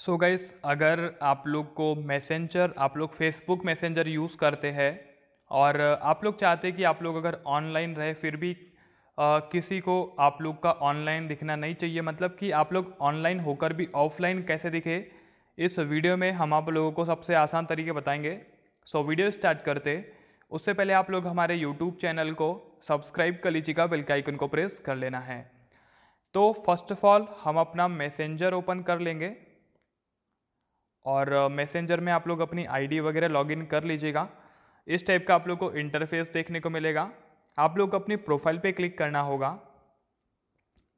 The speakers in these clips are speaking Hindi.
सो so गाइस अगर आप लोग को मैसेंजर आप लोग फेसबुक मैसेंजर यूज़ करते हैं और आप लोग चाहते हैं कि आप लोग अगर ऑनलाइन रहे फिर भी आ, किसी को आप लोग का ऑनलाइन दिखना नहीं चाहिए मतलब कि आप लोग ऑनलाइन होकर भी ऑफलाइन कैसे दिखे इस वीडियो में हम आप लोगों को सबसे आसान तरीके बताएंगे सो so, वीडियो स्टार्ट करते उससे पहले आप लोग हमारे यूट्यूब चैनल को सब्सक्राइब कर लीजिएगा बेल आइकन को प्रेस कर लेना है तो फर्स्ट ऑफ ऑल हम अपना मैसेंजर ओपन कर लेंगे और मैसेंजर में आप लोग अपनी आईडी वगैरह लॉगिन कर लीजिएगा इस टाइप का आप लोग को इंटरफेस देखने को मिलेगा आप लोग अपनी प्रोफाइल पे क्लिक करना होगा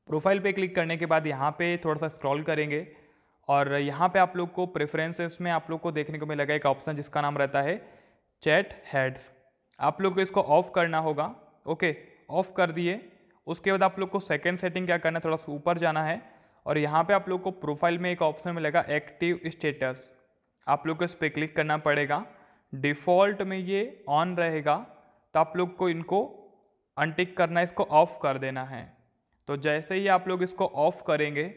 प्रोफाइल पे क्लिक करने के बाद यहाँ पे थोड़ा सा स्क्रॉल करेंगे और यहाँ पे आप लोग को प्रेफरेंसेस में आप लोग को देखने को मिलेगा एक ऑप्शन जिसका नाम रहता है चैट हेड्स आप लोग को इसको ऑफ करना होगा ओके ऑफ कर दिए उसके बाद आप लोग को सेकेंड सेटिंग क्या करना है थोड़ा सा ऊपर जाना है और यहाँ पे आप लोग को प्रोफाइल में एक ऑप्शन मिलेगा एक्टिव स्टेटस आप लोग को इस पर क्लिक करना पड़ेगा डिफ़ॉल्ट में ये ऑन रहेगा तो आप लोग को इनको अनटिक करना इसको ऑफ़ कर देना है तो जैसे ही आप लोग इसको ऑफ़ करेंगे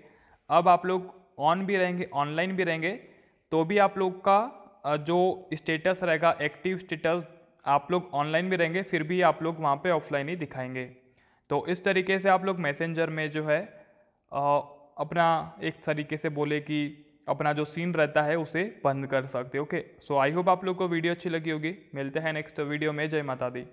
अब आप लोग ऑन भी रहेंगे ऑनलाइन भी रहेंगे तो भी आप लोग का जो स्टेटस रहेगा एक्टिव स्टेटस आप लोग ऑनलाइन भी रहेंगे फिर भी आप लोग वहाँ पे ऑफलाइन ही दिखाएंगे तो इस तरीके से आप लोग मैसेंजर में जो है अपना एक तरीके से बोले कि अपना जो सीन रहता है उसे बंद कर सकते ओके सो आई होप आप लोग को वीडियो अच्छी लगी होगी मिलते हैं नेक्स्ट वीडियो में जय माता दी